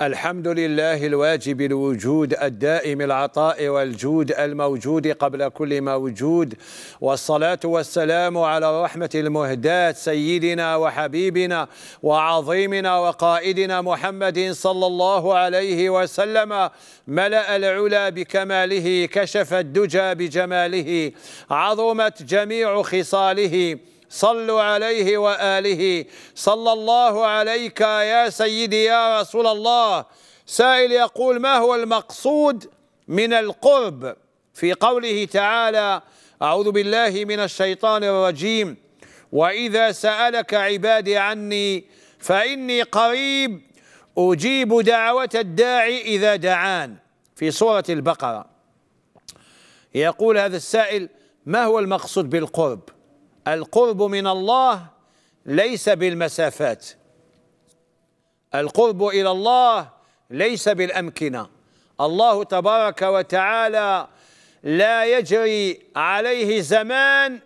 الحمد لله الواجب الوجود الدائم العطاء والجود الموجود قبل كل موجود والصلاة والسلام على رحمة المهداة سيدنا وحبيبنا وعظيمنا وقائدنا محمد صلى الله عليه وسلم ملأ العلا بكماله كشف الدجى بجماله عظمت جميع خصاله صلوا عليه وآله صلى الله عليك يا سيدي يا رسول الله سائل يقول ما هو المقصود من القرب في قوله تعالى أعوذ بالله من الشيطان الرجيم وإذا سألك عبادي عني فإني قريب أجيب دعوة الداعي إذا دعان في سورة البقرة يقول هذا السائل ما هو المقصود بالقرب القرب من الله ليس بالمسافات القرب إلى الله ليس بالأمكنة الله تبارك وتعالى لا يجري عليه زمان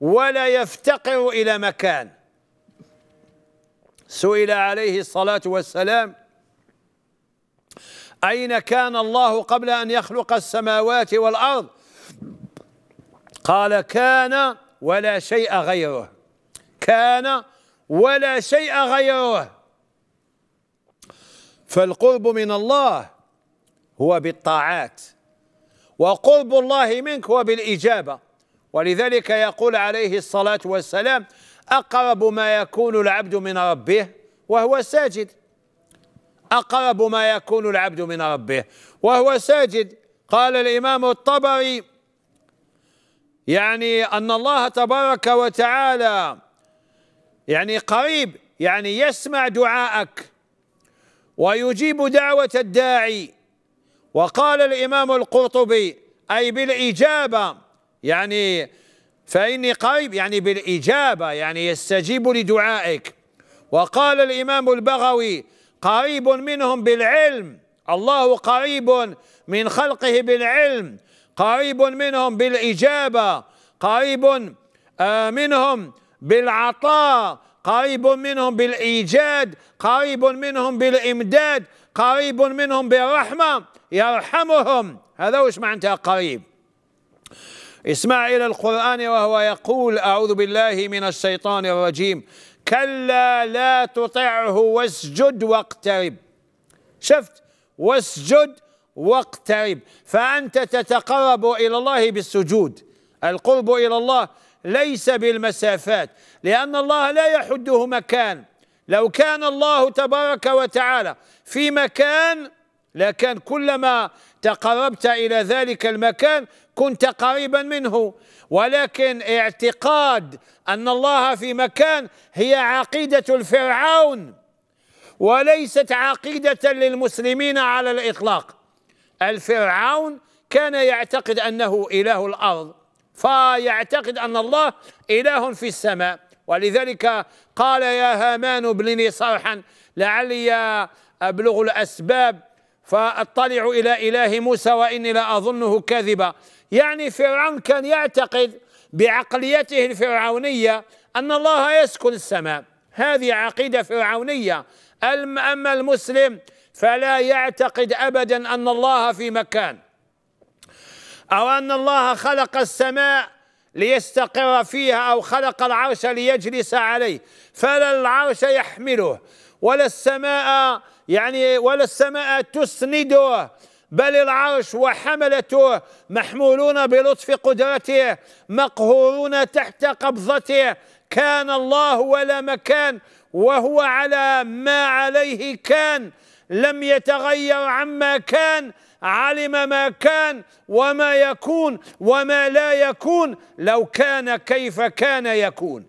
ولا يفتقر إلى مكان سئل عليه الصلاة والسلام أين كان الله قبل أن يخلق السماوات والأرض قال كان ولا شيء غيره كان ولا شيء غيره فالقرب من الله هو بالطاعات وقرب الله منك هو بالإجابة ولذلك يقول عليه الصلاة والسلام أقرب ما يكون العبد من ربه وهو ساجد أقرب ما يكون العبد من ربه وهو ساجد قال الإمام الطبري يعني أن الله تبارك وتعالى يعني قريب يعني يسمع دعاءك ويجيب دعوة الداعي وقال الإمام القرطبي أي بالإجابة يعني فإني قريب يعني بالإجابة يعني يستجيب لدعائك وقال الإمام البغوي قريب منهم بالعلم الله قريب من خلقه بالعلم قريب منهم بالإجابة قريب آه، منهم بالعطاء قريب منهم بالإيجاد قريب منهم بالإمداد قريب منهم بالرحمة يرحمهم هذا وش معناتها قريب اسمع إلى القرآن وهو يقول أعوذ بالله من الشيطان الرجيم كلا لا تطعه واسجد واقترب شفت واسجد واقترب فأنت تتقرب إلى الله بالسجود القرب إلى الله ليس بالمسافات لأن الله لا يحده مكان لو كان الله تبارك وتعالى في مكان لكن كلما تقربت إلى ذلك المكان كنت قريبا منه ولكن اعتقاد أن الله في مكان هي عقيدة الفرعون وليست عقيدة للمسلمين على الإطلاق الفرعون كان يعتقد أنه إله الأرض فيعتقد أن الله إله في السماء ولذلك قال يا هامان ابنني صرحا لعلي أبلغ الأسباب فأطلع إلى إله موسى وإني لأظنه لا كذبا يعني فرعون كان يعتقد بعقليته الفرعونية أن الله يسكن السماء هذه عقيدة فرعونية أما المسلم فلا يعتقد ابدا ان الله في مكان او ان الله خلق السماء ليستقر فيها او خلق العرش ليجلس عليه فلا العرش يحمله ولا السماء يعني ولا السماء تسنده بل العرش وحملته محمولون بلطف قدرته مقهورون تحت قبضته كان الله ولا مكان وهو على ما عليه كان لم يتغير عما كان علم ما كان وما يكون وما لا يكون لو كان كيف كان يكون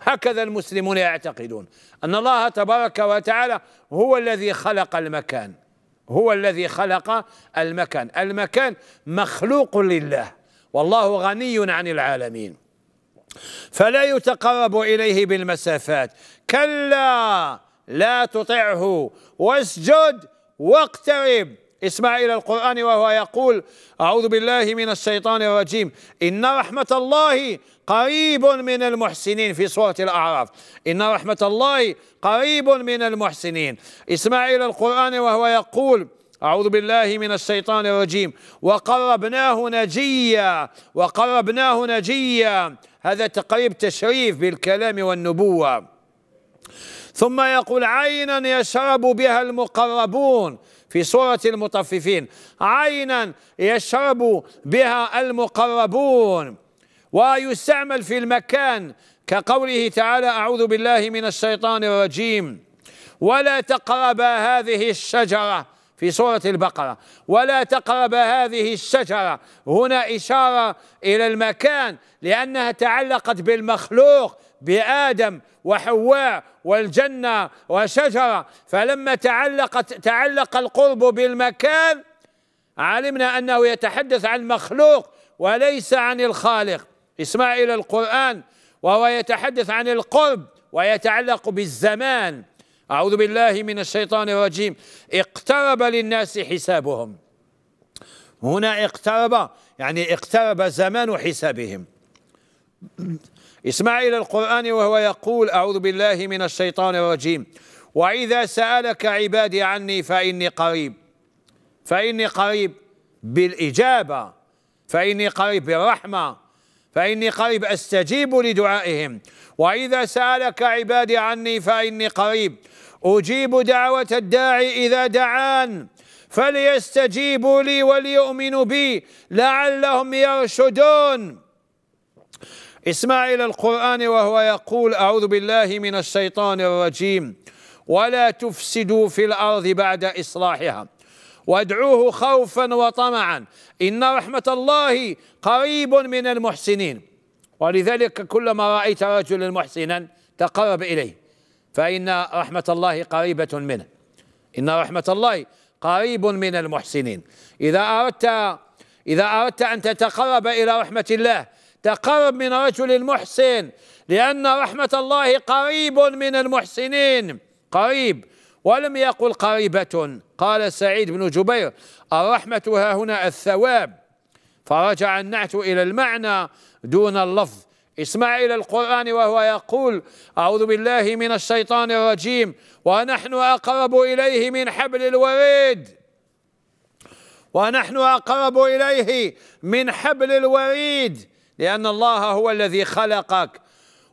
هكذا المسلمون يعتقدون أن الله تبارك وتعالى هو الذي خلق المكان هو الذي خلق المكان المكان مخلوق لله والله غني عن العالمين فلا يتقرب إليه بالمسافات كلا لا تطعه واسجد واقترب اسمع إلى القرآن وهو يقول أعوذ بالله من الشيطان الرجيم إن رحمة الله قريب من المحسنين في سورة الأعراف إن رحمة الله قريب من المحسنين اسمع إلى القرآن وهو يقول أعوذ بالله من الشيطان الرجيم وقربناه نجيا وقربناه نجيا هذا تقريب تشريف بالكلام والنبوة ثم يقول عينا يشرب بها المقربون في سورة المطففين عينا يشرب بها المقربون ويستعمل في المكان كقوله تعالى أعوذ بالله من الشيطان الرجيم ولا تقربا هذه الشجرة في سورة البقرة ولا تقربا هذه الشجرة هنا إشارة إلى المكان لأنها تعلقت بالمخلوق بآدم وحواء والجنة وشجرة فلما تعلقت تعلق القرب بالمكان علمنا أنه يتحدث عن مخلوق وليس عن الخالق اسمع إلى القرآن وهو يتحدث عن القرب ويتعلق بالزمان أعوذ بالله من الشيطان الرجيم اقترب للناس حسابهم هنا اقترب يعني اقترب زمان حسابهم اسمع إلى القرآن وهو يقول أعوذ بالله من الشيطان الرجيم وإذا سألك عبادي عني فإني قريب فإني قريب بالإجابة فإني قريب بالرحمة فإني قريب أستجيب لدعائهم وإذا سألك عبادي عني فإني قريب أجيب دعوة الداعي إذا دعان فليستجيبوا لي وليؤمنوا بي لعلهم يرشدون اسمع إلى القرآن وهو يقول أعوذ بالله من الشيطان الرجيم ولا تفسدوا في الأرض بعد إصلاحها وادعوه خوفا وطمعا إن رحمة الله قريب من المحسنين ولذلك كلما رأيت رجلا محسنا تقرب إليه فإن رحمة الله قريبة منه إن رحمة الله قريب من المحسنين إذا أردت إذا أردت أن تتقرب إلى رحمة الله تقرب من رجل محسن لأن رحمة الله قريب من المحسنين قريب ولم يقل قريبة قال سعيد بن جبير الرحمة ها هنا الثواب فرجع النعت إلى المعنى دون اللفظ اسمع إلى القرآن وهو يقول أعوذ بالله من الشيطان الرجيم ونحن أقرب إليه من حبل الوريد ونحن أقرب إليه من حبل الوريد لأن الله هو الذي خلقك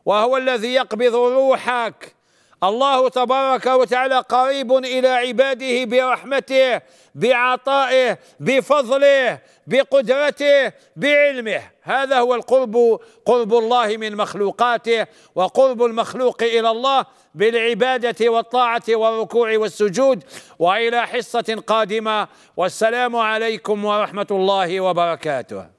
وهو الذي يقبض روحك الله تبارك وتعالى قريب إلى عباده برحمته بعطائه بفضله بقدرته بعلمه هذا هو القرب قرب الله من مخلوقاته وقرب المخلوق إلى الله بالعبادة والطاعة والركوع والسجود وإلى حصة قادمة والسلام عليكم ورحمة الله وبركاته